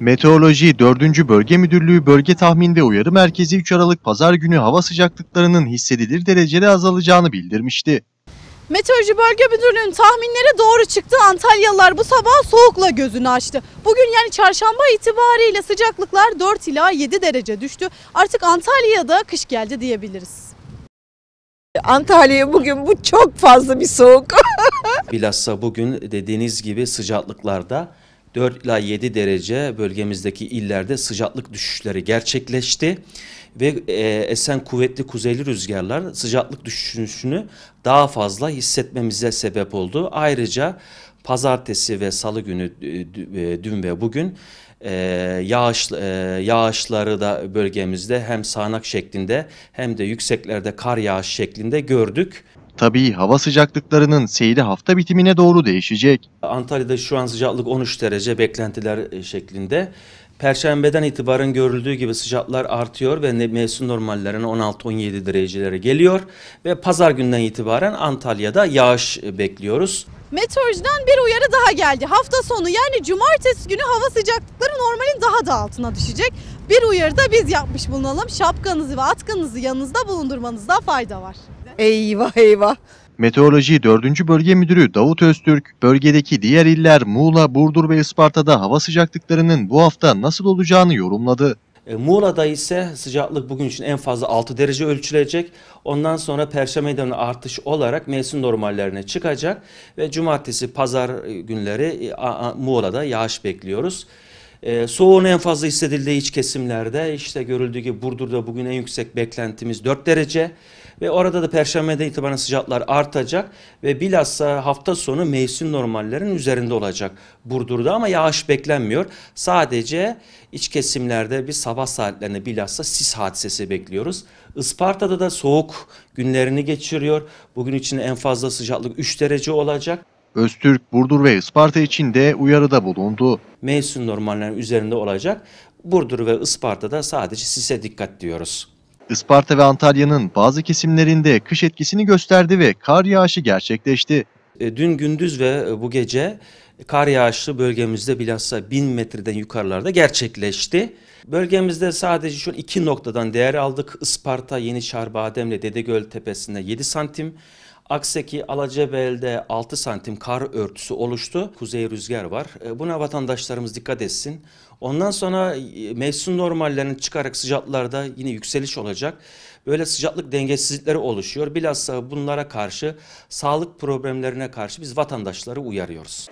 Meteoroloji 4. Bölge Müdürlüğü Bölge Tahminde Uyarı Merkezi 3 Aralık Pazar günü hava sıcaklıklarının hissedilir derecede azalacağını bildirmişti. Meteoroloji Bölge Müdürlüğü'nün tahminleri doğru çıktı. Antalyalılar bu sabah soğukla gözünü açtı. Bugün yani çarşamba itibariyle sıcaklıklar 4 ila 7 derece düştü. Artık Antalya'da kış geldi diyebiliriz. Antalya bugün bu çok fazla bir soğuk. Bilhassa bugün dediğiniz gibi sıcaklıklarda 4 ila 7 derece bölgemizdeki illerde sıcaklık düşüşleri gerçekleşti ve e, esen kuvvetli kuzeyli rüzgarlar sıcaklık düşüşünü daha fazla hissetmemize sebep oldu. Ayrıca pazartesi ve salı günü e, e, dün ve bugün yağış yağışları da bölgemizde hem sağanak şeklinde hem de yükseklerde kar yağış şeklinde gördük. Tabii hava sıcaklıklarının seyri hafta bitimine doğru değişecek. Antalya'da şu an sıcaklık 13 derece beklentiler e, şeklinde. Perşembeden itibaren görüldüğü gibi sıcaklar artıyor ve mevsim normallerine 16-17 derecelere geliyor. Ve pazar günden itibaren Antalya'da yağış e, bekliyoruz. Meteorolojiden bir uyarı daha geldi. Hafta sonu yani cumartesi günü hava sıcaklıkları normalin daha da altına düşecek. Bir uyarı da biz yapmış bulunalım. Şapkanızı ve atkınızı yanınızda bulundurmanızda fayda var. Eyvah eyvah. Meteoroloji 4. Bölge Müdürü Davut Öztürk, bölgedeki diğer iller Muğla, Burdur ve Isparta'da hava sıcaklıklarının bu hafta nasıl olacağını yorumladı. E, Muğla'da ise sıcaklık bugün için en fazla 6 derece ölçülecek. Ondan sonra perşembeden artış olarak mevsim normallerine çıkacak ve cumartesi, pazar günleri e, Muğla'da yağış bekliyoruz. E, soğuğun en fazla hissedildiği iç kesimlerde işte görüldüğü gibi Burdur'da bugün en yüksek beklentimiz 4 derece. Ve orada da perşembeden itibaren sıcaklar artacak ve bilhassa hafta sonu mevsim normallerinin üzerinde olacak Burdur'da ama yağış beklenmiyor. Sadece iç kesimlerde bir sabah saatlerinde bilhassa sis hadisesi bekliyoruz. Isparta'da da soğuk günlerini geçiriyor. Bugün için en fazla sıcaklık 3 derece olacak. Öztürk, Burdur ve Isparta için de uyarıda bulundu. Mevsim normallerinin üzerinde olacak. Burdur ve Isparta'da sadece sise dikkat diyoruz. Isparta ve Antalya'nın bazı kesimlerinde kış etkisini gösterdi ve kar yağışı gerçekleşti. E, dün gündüz ve e, bu gece kar yağışı bölgemizde bilhassa 1000 metreden yukarılarda gerçekleşti. Bölgemizde sadece şu iki noktadan değer aldık. Isparta, Yeni Çarbadem'le Dedegöl tepesinde 7 santim, Akseki Alacabel'de 6 santim kar örtüsü oluştu. Kuzey rüzgar var. E, buna vatandaşlarımız dikkat etsin. Ondan sonra e, mevsim normallerinin çıkarak sıcaklarda yine yükseliş olacak. Böyle sıcaklık dengesizlikleri oluşuyor. Bilhassa bunlara karşı sağlık problemlerine karşı biz vatandaşları uyarıyoruz.